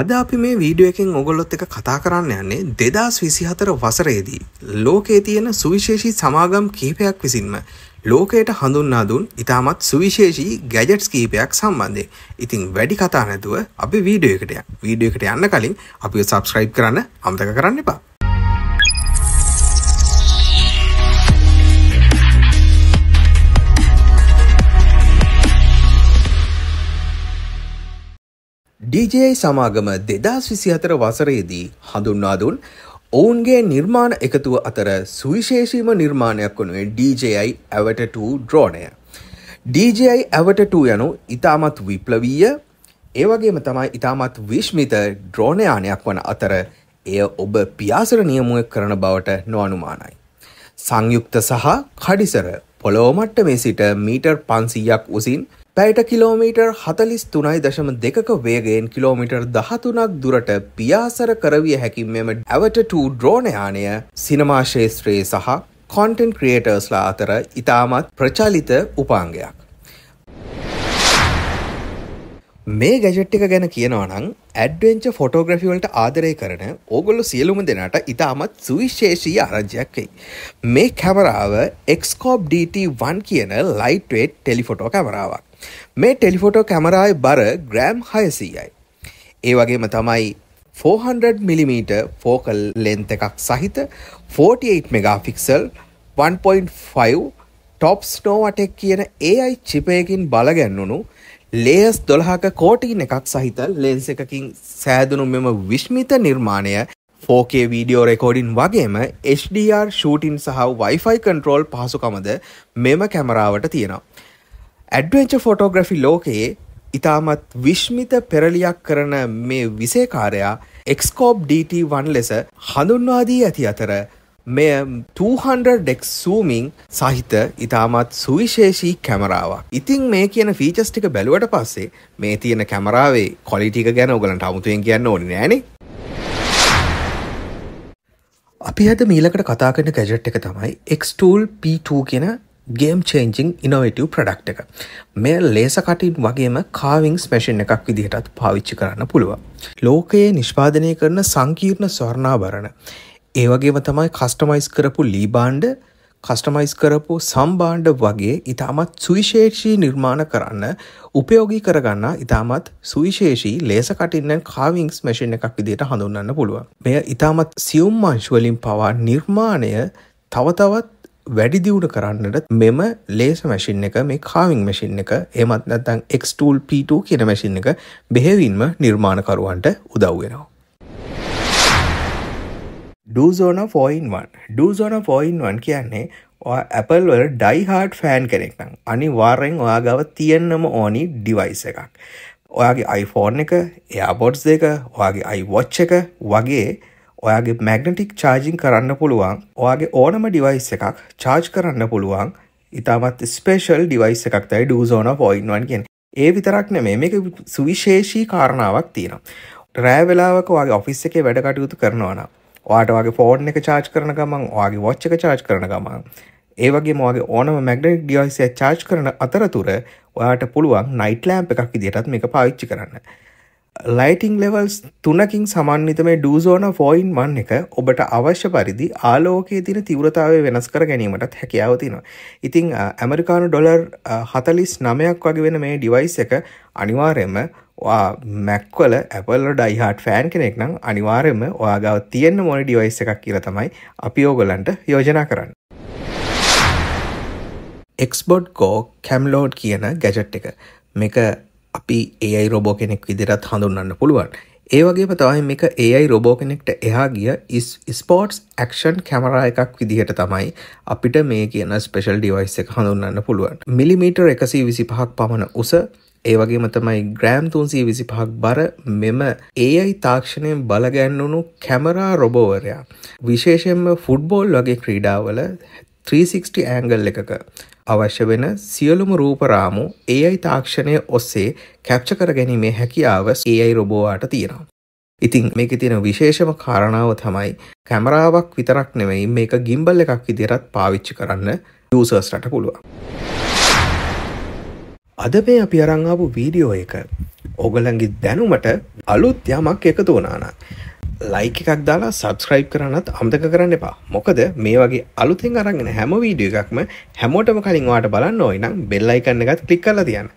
අද අපි මේ වීඩියෝ එකෙන් ඔගොල්ලොත් එක කතා කරන්න යන්නේ දෙදස් විසිහතර වසරේදී ලෝකයේ තියෙන සුවිශේෂී සමාගම් කීපයක් විසින්ම ලෝකයට හඳුන්නා දුන් ඉතාමත් සුවිශේෂී ගැජට්ස් කීපයක් සම්බන්ධය ඉතිං වැඩි කතා නැතුව අපි වීඩියෝ එකට වීඩියෝ එකට යන්න කලින් අපි සබස්ක්‍රයිබ් කරන්න අමතක කරන්න එපා DJයි සමාගම දෙදස් විසි අතර වසරේදී හඳුන්වාදුන් ඔවුන්ගේ නිර්මාණ එකතුව අතර සුවිශේෂීම නිර්මාණයක් වනුවේ DJයි ඇවට ඩ්‍රෝනය. DJයි ඇවට යනු ඉතාමත් විප්ලවීය ඒවගේම තමයි ඉතාමත් විශ්මිත ඩ්‍රෝණයානයක් වන අතර එය ඔබ පියාසර නියමුවක් කරන බවට නොවනුමානයි. සංයුක්ත සහ කඩිසර පොළොවමට්ට මේ සිට මීටර් පන්සීයක් උසින් පැයට කිලෝමීටර් හතලිස් තුනයි දශම දෙකක වේගයෙන් කිලෝමිටර් දහතුනක් දුරට පියාසර කරවිය හැකි මෙම ඇවට ඩ්‍රෝණයානය සිනමාශේත්‍රයේ සහ කොන්ටෙන්ට් ක්‍රියටර්ස්ලා අතර ඉතාමත් ප්‍රචාලිත උපාංගයක්. මේ ගැජට් එක ගැන කියනවනං ඇඩ්වෙන්ච ෆොටෝග්‍රෆිවලට ආදරය කරන ඕගොල්ලු සියලුම දෙනට ඉතාමත් සුවිශේෂී ආරජ්‍යයක්කයි. මේ කැමරාව එක්ස්කෝප් DT1 කියන ලයිට්වේට් ටෙලිෆොටෝ කැමරාවක්. මේ ටෙලිෆොටෝ කැමරායි බර ග්‍රෑම් හයසීයයි. ඒ වගේම තමයි 400mm ෆෝකල් ලෙන්ත එකක් සහිත 48 මෙගාෆික්සල් 1.5 ටොප් ස්නෝවටෙක් කියන AI චිපයකින් බලගැන්වුණු ලේස් දොළහක කෝටීන් එකක් සහිත ලෙන්ස එකකින් සෑදනු මෙම විශ්මිත නිර්මාණය 4K වීඩියෝ රෙකෝඩින් වගේම HDR ෂූටින් සහ Wi-Fi කන්ට්‍රෝල් පහසුකමද මෙම කැමරාවට තියෙනවා. ඇඩ්වෙන්ච ෆොටෝග්‍රෆි ලෝකයේ ඉතාමත් විශ්මිත පෙරලියක් කරන මේ විසේකාරයා එක්ස්කෝප් DT1 ලෙස හඳුන්වාදී ඇති අතර මෙය 200ක් සූමිං සහිත ඉතාමත් සුවිශේෂී කැමරාවක්. ඉතිං මේ කියන ෆීචස් ටික බැලුවට පස්සේ මේ තියෙන කැමරාවේ කොලිටික ගැන ඔගලන්ට අමුතුවෙන් කියන්න ඕනි නෑනේ අපි හද මීලකට කතා කරන කැජට් එක තමයි එක්ස්ටූල් P2 කියෙන ගේම් චේන්ජිං ඉනොවටව් ප්‍රඩක්් එක මේ ලේස කටින් වගේම කාවිංස් මැෂන් එකක් විදිහටත් පාවිච්චි කරන්න පුළුව ලෝකයේ නිෂ්පාදනය කරන සංකීර්ණ ස්වර්ණාභරණ ඒවගේම තමයි කස්ටමයිස් කරපු ලීබාන්්ඩ කස්ටමයිස් කරපු සම්බාණ්ඩ වගේ ඉතාමත් සුවිශේෂී නිර්මාණ කරන්න උපයෝගී කරගන්න ඉතාමත් සුවිශේෂී ලේස කටින්න කාවිංස් මැෂන් එකක් විදිට හඳුන්නන්න පුළුව මෙය ඉතාමත් සියුම් අංශුවලින් පවා නිර්මාණය තවතවත් වැඩිදිවුට කරන්නට මෙම ලේස මැසින් එක මේ කාවිං මැසින් එක එමත් නැත්තං එක්ස්ටූල් පිටූ කියන මැසින් එක බෙහෙවින්ම නිර්මාණකරුවන්ට උදව්වෙනවා. ඩූසෝන ෆෝයින්වන් ඩූසෝන ෆෝයින්වන් කියන්නේ ඇපල් වල ඩයිහාට් ෆෑන් කෙනෙක්නම් අනි වාරෙන් ඔයා ගව තියෙන්නම ඕනි ඩිවයිස එකක්. ඔයාගේ අයිෆෝන් එක එයාබොඩ්ස් දෙක ඔයාගේ අයිවොච්ච එක වගේ ඔයාගේ මැග්නටික් චාර්ජිං කරන්න පුළුවන් ඔයාගේ ඕනම ඩිවයිස් එකක් චාර්ජ් කරන්න පුළුවන් ඉතාමත් ස්පේෂල් ඩිවයිස් එකක් තයි ඩූසෝන පොයින්වන් කියෙන් ඒ විතරක් නෙමේ මේක සුවිශේෂී කාරණාවක් තියෙන රෑවෙලාවක වගේ ඔෆිස් එකේ වැඩ කටයුතු කරනවන වාට වගේ ෆෝර්න් එක චාර්ජ් කරන ගමන් වාගේ වොච්ච එක චාර්ජ් කරන ගමන් ඒවගේ මගේ ඕනම මැග්නෙක් ඩියයිසිය චාර්ජ් කරන අතරතුර ඔයාට පුළුවන් නයිට ලෑම්ප එකක් විදිටත් මේක පාවිච්චි කරන්න ලයිටිං ලෙවල්ස් තුනකින් සමන්විත මේ ඩූසෝන ෆෝයින් වන් එක ඔබට අවශ්‍ය පරිදි ආලෝකයේ තින තිවරතාවය වෙනස් කර ගැනීමටත් හැකියාව තියෙනවා. ඉතිං ඇමරිකානු ඩොලර් හතලිස් නමයක් වගේ වෙන මේ ඩිවයිස් එක අනිවාරයම මැක්වල ඇපල්ල ඩයිහාට ෆෑන් කෙනෙක් නම් අනිවාරයම ඔයාගාව තියෙන්න්න මොන ඩිවයිස් එකක් කියල තමයි අපි ඕගොලන්ට යෝජනා කරන්න. එක්ස්බොඩ් කෝ කැම්ලෝඩ් කියන ගැජට් එක මේක අපි ඒයි රොබෝ කෙනෙක් විදිරත් හඳුන්නන්න පුළුවන් ඒවගේම තවයි මේක ඒයි රොබෝ කෙනෙක්ට එහා ගිය ස්පෝට්ස් ඇක්ෂන් කැමරා එකක් විදිහට තමයි අපිට මේ කියන ස්පෙෂල් ඩිවයිස් එක හඳුන්නන්න පුළුවන් මිලිමීටර් එකසී විසි පහක් පමණ උස ඒවගේම තමයි ග්‍රෑම් තුන්සී විසි පහක් බර මෙම ඒයි තාක්ෂණයෙන් බලගැන්වුණු කැමරා රොබෝවරයා. විශේෂෙන්ම ෆුඩ්බෝල් වගේ ක්‍රීඩාවල 360 ඇංගල් එකක අවශ්‍ය වෙන සියලුම රූපරාමු AI තාක්ෂණය ඔස්සේ කැප්ච කර ගැනීමේ හැකියාව AI රොබෝවාට තියෙනවා. ඉතිං මේක තියෙන විශේෂම කාරණාව තමයි කැමරාවක් විතරක් නෙවෙයි මේක ගිම්බල් එකක් විදිරත් පාවිච්චි කරන්න යසර්ස්ට පුළුවන්. අද මේ අපි අරංආපු වීඩියෝ එක ඔගලන්ගේ දැනුමට අලුත් යමක් එකතු වනාන ලයික එකක් දාලා සබස්ක්‍රයිබ් කරන්නත් අමතක කරන්න එපා මොකද මේ වගේ අලුතින් අරගෙන හැම වීඩිය එකක්ම හැමෝටම කලින් වාට බලන්න ඕයි නම් බෙල්ලයිකන්න එකත් කලික් කරලා තියන්න